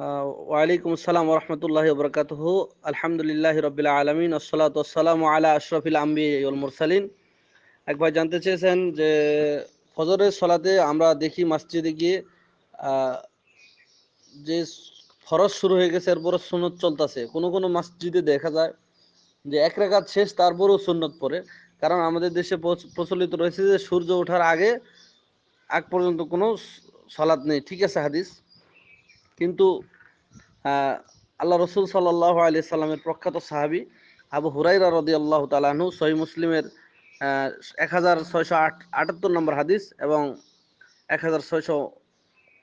ওয়ালাইকুম আসসালাম রহমতুল্লাহ বরকাত আলহামদুলিল্লাহ রবিল্লা আলমিন আসসালাতাম আলা আশরফিল আম্বি মুরসালিন এক ভাই জানতে চেয়েছেন যে ফজরের সলাতে আমরা দেখি মাসজিদে গিয়ে যে ফরজ শুরু হয়ে গেছে এরপর সুন্নত চলতেছে কোনো কোনো মাসজিদে দেখা যায় যে এক রেখাত শেষ তারপরও সুন্নত পড়ে কারণ আমাদের দেশে প্রচলিত রয়েছে যে সূর্য ওঠার আগে আগ পর্যন্ত কোনো সলাৎ নেই ঠিক আছে হাদিস কিন্তু আল্লাহ রসুল সাল্লাহ আলি সাল্লামের প্রখ্যাত সাহাবি আবু হুরাইরা রদি আল্লাহ তালাহনু সহি মুসলিমের এক হাজার ছয়শো আট আটাত্তর নম্বর হাদিস এবং এক হাজার ছয়শো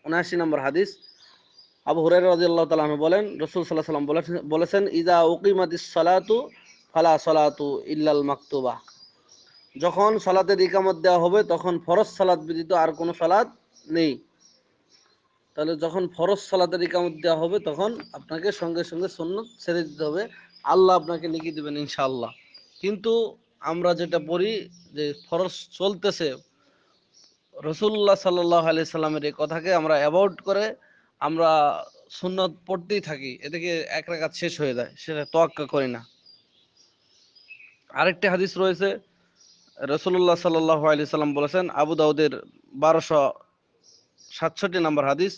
উনআশি নম্বর হাদিস আবু হুরাইরা রদি আল্লাহ তালাহনু বলেন রসুল সাল্লাহ সাল্লাম বলেছেন ইদা উকিমাদিস সালাতু ফালা সালাতু ইল্লাল মাকতুবা যখন সালাতের ইকামত দেওয়া হবে তখন ফরজ সালাত ব্যতীত আর কোনো সালাত নেই তাহলে যখন ফরজ সালাতের ইকামত দেওয়া হবে তখন আপনাকে সঙ্গে সঙ্গে সন্ন্যত ছেড়ে দিতে হবে আল্লাহ আপনাকে লিখে দেবেন ইনশাআল্লাহ কিন্তু আমরা যেটা পড়ি যে ফরজ চলতেছে রসুল্লাহ সাল্লাহ আলি সাল্লামের এই কথাকে আমরা অ্যাভয়েড করে আমরা সুন্নত পড়তেই থাকি এদিকে এক রাখাত শেষ হয়ে যায় সেটা তোয়াক্কা করি না আরেকটি হাদিস রয়েছে রসুল্লাহ সাল্লাহ আলি সাল্লাম বলেছেন আবু দাউদের বারোশো সাতষট্টি নম্বর হাদিস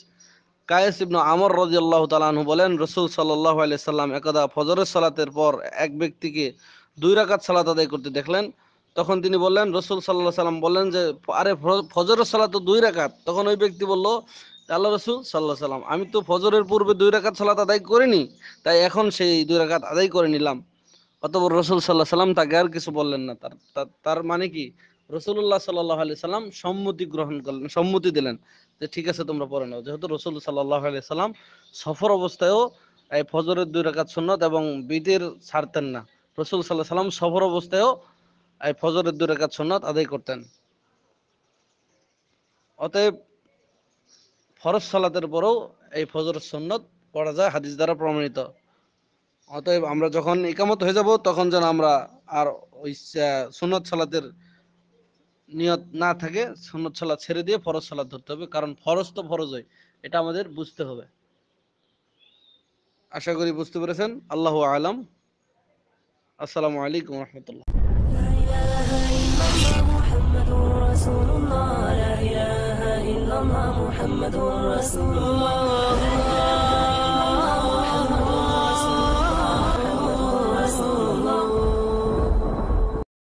কায়েস ইবনু আমর আল্লাহ তালাহু বলেন রসুল সাল্লাহ সাল্লাম একদা ফজরের সালাতের পর এক ব্যক্তিকে দুই রাকাত সালাত আদায় করতে দেখলেন তখন তিনি বললেন রসুল সাল্লাহ সাল্লাম বললেন যে আরে ফজরের সালাত তো দুই রাকাত তখন ওই ব্যক্তি বলল আল্লাহ রসুল সাল্লাহ সাল্লাম আমি তো ফজরের পূর্বে দুই রাকাত সালাত আদায় করিনি তাই এখন সেই দুই রাকাত আদায় করে নিলাম অতপর রসুল সাল্লাহ সাল্লাম তাকে আর কিছু বললেন না তার তার মানে কি রসুল্লাহ সাল্লাহ আলি সাল্লাম সম্মতি গ্রহণ করলেন সম্মতি দিলেন যে ঠিক আছে তোমরা পড়ে নাও যেহেতু রসুল সাল্লাহ সাল্লাম সফর অবস্থায়ও এই ফজরের দুই রাকাত সন্ন্যত এবং বিদের ছাড়তেন না রসুল সাল্লাহ সাল্লাম সফর অবস্থায়ও এই ফজরের দুই রাকাত সন্ন্যত আদায় করতেন অতএব ফরজ সালাতের পরেও এই ফজরের সন্ন্যত পড়া যায় হাদিস দ্বারা প্রমাণিত অতএব আমরা যখন একামত হয়ে যাব তখন যেন আমরা আর ওই সন্ন্যত সালাতের নিয়ত না থাকে সুন্নত সালাদ ছেড়ে দিয়ে ফরজ সালাদ ধরতে হবে কারণ ফরজ তো ফরজ হয় এটা আমাদের বুঝতে হবে আশা করি বুঝতে পেরেছেন আল্লাহ আলম আসসালামু আলাইকুম রহমতুল্লাহ رسول الله